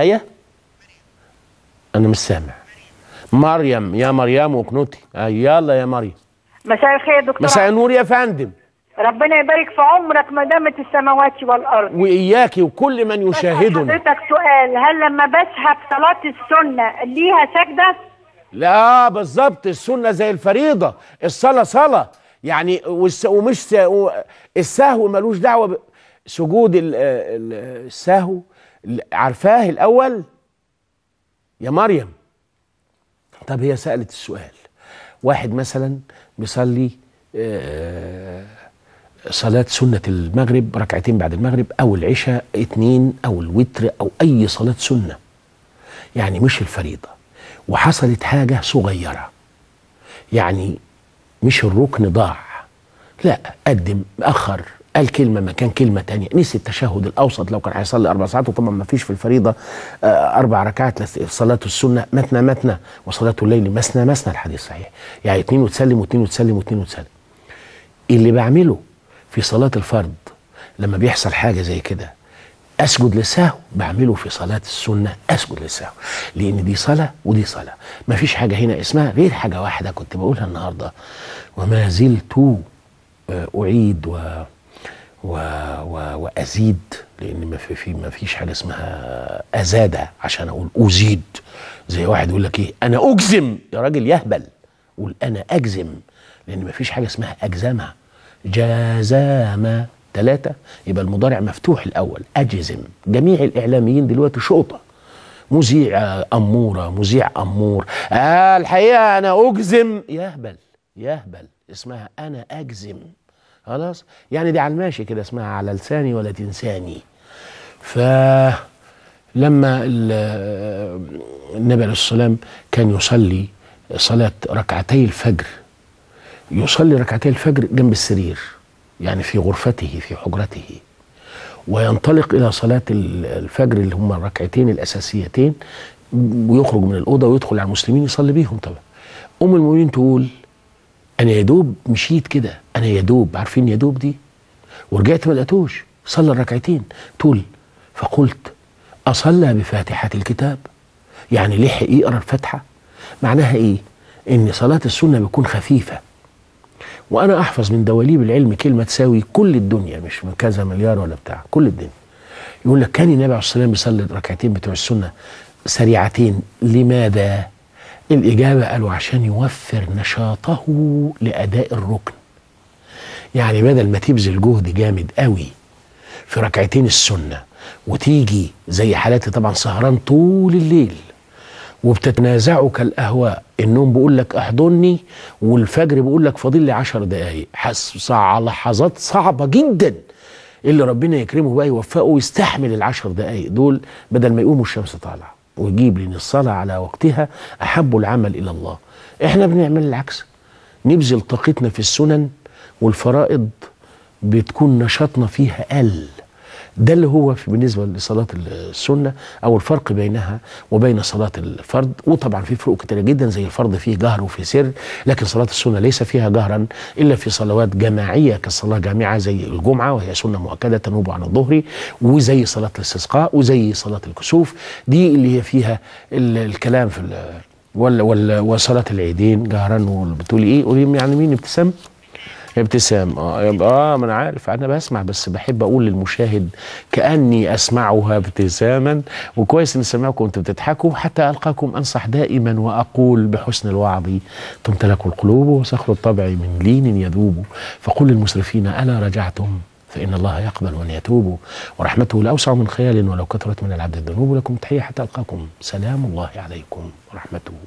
آية أنا مش سامع مريم يا مريم وكنوتي آه، يلا يا مريم مساء الخير دكتور مساء النور يا فندم ربنا يبارك في عمرك ما دامت السماوات والارض واياكي وكل من يشاهدنا حضرتك سؤال هل لما بسحب صلاه السنه ليها سجده لا بالظبط السنه زي الفريضه الصلاه صلاه يعني ومش السهو ملوش دعوه سجود السهو عارفاه الاول يا مريم طب هي سالت السؤال واحد مثلا بيصلي آه، صلاة سنة المغرب ركعتين بعد المغرب أو العشاء اتنين أو الوتر أو أي صلاة سنة يعني مش الفريضة وحصلت حاجة صغيرة يعني مش الركن ضاع لا قدم أخر قال كلمة مكان كلمة تانية نسي التشهد الأوسط لو كان هيصلي أربع ساعات وطبعا ما فيش في الفريضة آه، أربع ركعات صلاة السنة متنا متنا وصلاة الليل مسنا مسنا الحديث صحيح يعني اتنين وتسلم واتنين وتسلم واتنين وتسلم اللي بعمله في صلاة الفرض لما بيحصل حاجة زي كده اسجد للسهو بعمله في صلاه السنه اسجد للسهو لان دي صلاه ودي صلاه ما فيش حاجه هنا اسمها غير حاجه واحده كنت بقولها النهارده وما زلت آه، اعيد و و و وازيد لان ما في, في ما فيش حاجه اسمها ازاد عشان اقول ازيد زي واحد يقول لك ايه انا اجزم يا راجل يهبل قول انا اجزم لان ما فيش حاجه اسمها اجزمها جازاما ثلاثة يبقى المضارع مفتوح الأول أجزم جميع الإعلاميين دلوقتي شوطة مذيع أمورة مذيع أمور آه الحقيقة أنا أجزم يهبل يهبل اسمها أنا أجزم خلاص يعني دي على الماشي كده اسمها على لساني ولا تنساني ف لما النبي عليه الصلاه كان يصلي صلاة ركعتي الفجر يصلي ركعتي الفجر جنب السرير يعني في غرفته في حجرته وينطلق إلى صلاة الفجر اللي هما الركعتين الأساسيتين ويخرج من الأوضة ويدخل على المسلمين يصلي بيهم طبعا أم المؤمنين تقول أنا يا دوب مشيت كده انا يدوب عارفين يدوب دي ورجعت ما لقيتوش صلى الركعتين طول فقلت اصلى بفاتحه الكتاب يعني لحق يقرا إيه الفاتحه معناها ايه ان صلاه السنه بتكون خفيفه وانا احفظ من دواليب العلم كلمه تساوي كل الدنيا مش من كذا مليار ولا بتاع كل الدنيا يقول لك كان النبي عليه الصلاه والسلام بيصلي الركعتين بتوع السنه سريعتين لماذا الاجابه قالوا عشان يوفر نشاطه لاداء الركن يعني بدل ما تبذل جهد جامد قوي في ركعتين السنه وتيجي زي حالاتي طبعا سهران طول الليل وبتتنازعوا كالاهواء النوم بيقول لك احضني والفجر بيقول لك فاضل لي 10 دقائق حس لحظات صعبه جدا اللي ربنا يكرمه بقى يوفقه ويستحمل ال 10 دقائق دول بدل ما يقوم الشمس طالعه ويجيب لان الصلاه على وقتها احب العمل الى الله احنا بنعمل العكس نبذل طاقتنا في السنن والفرائض بتكون نشاطنا فيها قل ده اللي هو بالنسبه لصلاه السنه او الفرق بينها وبين صلاه الفرض وطبعا في فروق كتيره جدا زي الفرض فيه جهر وفيه سر لكن صلاه السنه ليس فيها جهرا الا في صلوات جماعيه كالصلاه جامعه زي الجمعه وهي سنه مؤكده تنوب عن الظهر وزي صلاه الاستسقاء وزي صلاه الكسوف دي اللي هي فيها الكلام في وال وصلاه العيدين جهرا وبتقولي ايه يعني مين ابتسام ابتسام اه اه ما انا عارف انا بسمع بس بحب اقول للمشاهد كاني اسمعها ابتساما وكويس ان سمعكم وانتم بتضحكوا حتى القاكم انصح دائما واقول بحسن الوعظ تمتلك القلوب وصخر الطبع من لين يذوب فقل للمسرفين الا رجعتم فإن الله يقبل وأن يتوب ورحمته لأوسع من خيال ولو كثرت من العبد الذنوب لكم تحية حتى ألقاكم سلام الله عليكم ورحمته